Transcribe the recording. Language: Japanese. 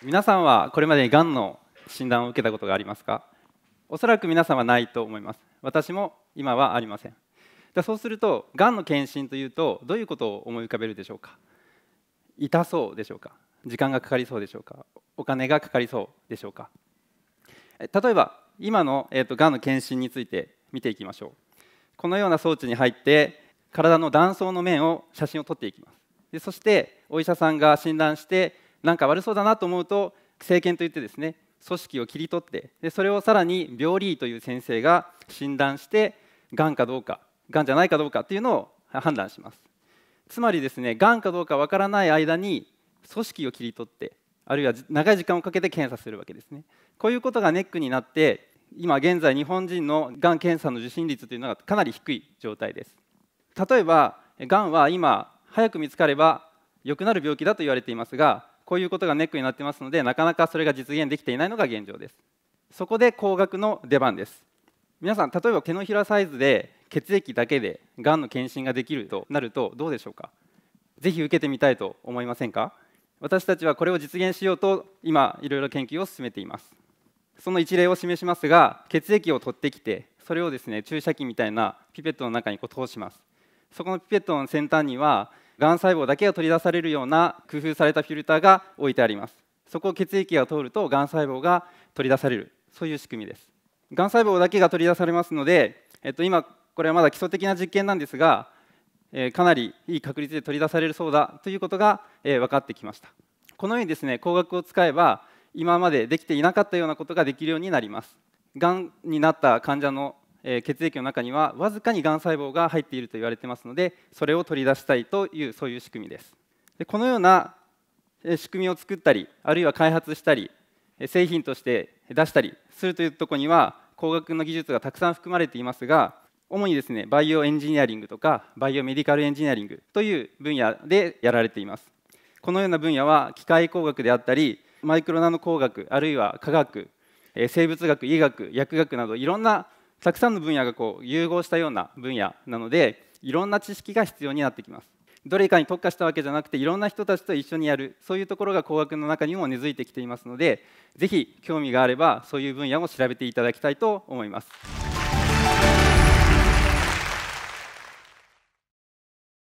皆さんはこれまでにがんの診断を受けたことがありますかおそらく皆さんはないと思います私も今はありませんそうするとがんの検診というとどういうことを思い浮かべるでしょうか痛そうでしょうか時間がかかりそうでしょうかお金がかかりそうでしょうか例えば今の、えーとがんの検診について見ていきましょうこのような装置に入って体の断層の面を写真を撮っていきますでそしてお医者さんが診断してなんか悪そうだなと思うと政権といってですね組織を切り取ってでそれをさらに病理医という先生が診断してがんかどうかがんじゃないかどうかっていうのを判断しますつまりですねがんかどうかわからない間に組織を切り取ってあるいは長い時間をかけて検査するわけですねこういうことがネックになって今現在日本人のがん検査の受診率というのがかなり低い状態です例えばがんは今早く見つかれば良くなる病気だと言われていますがこういうことがネックになってますのでなかなかそれが実現できていないのが現状ですそこで高額の出番です皆さん例えば手のひらサイズで血液だけでがんの検診ができるとなるとどうでしょうかぜひ受けてみたいと思いませんか私たちはこれを実現しようと今いろいろ研究を進めていますその一例を示しますが血液を取ってきてそれをですね注射器みたいなピペットの中にこう通しますそこのピペットの先端にはがん細胞だけが取り出されるような工夫されたフィルターが置いてありますそこを血液が通るとがん細胞が取り出されるそういう仕組みですがん細胞だけが取り出されますので、えっと、今これはまだ基礎的な実験なんですが、えかなりいい確率で取り出されるそうだということが、え分かってきましたこのようにですね光学を使えば今までできていなかったようなことができるようになりますがんになった患者のえ血液の中にはわずかにがん細胞が入っていると言われてますのでそれを取り出したいというそういう仕組みですでこのような仕組みを作ったりあるいは開発したり製品として出したりするというとこには工学の技術がたくさん含まれていますが主にですねバイオエンジニアリングとかバイオメディカルエンジニアリングという分野でやられていますこのような分野は機械工学であったりマイクロナノ工学あるいは化学生物学医学薬学などいろんなたくさんの分野がこう融合したような分野なのでいろんな知識が必要になってきますどれかに特化したわけじゃなくていろんな人たちと一緒にやるそういうところが工学の中にも根付いてきていますのでぜひ興味があればそういう分野も調べていただきたいと思います